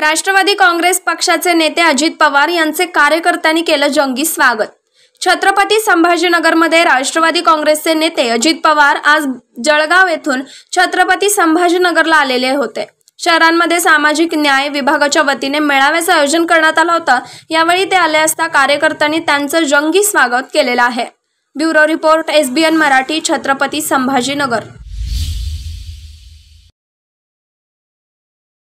राष्ट्रवादी काँग्रेस पक्षाचे नेते अजित पवार यांचे कार्यकर्त्यांनी केलं जंगी स्वागत छत्रपती संभाजीनगरमध्ये राष्ट्रवादी काँग्रेसचे नेते अजित पवार आज जळगाव येथून छत्रपती संभाजीनगरला आलेले होते शहरांमध्ये सामाजिक न्याय विभागाच्या वतीने मेळाव्याचं आयोजन करण्यात आलं होतं यावेळी ते आले असता कार्यकर्त्यांनी त्यांचं जंगी स्वागत केलेलं आहे bureau report SBN Marathi Chhatrapati Sambhajinagar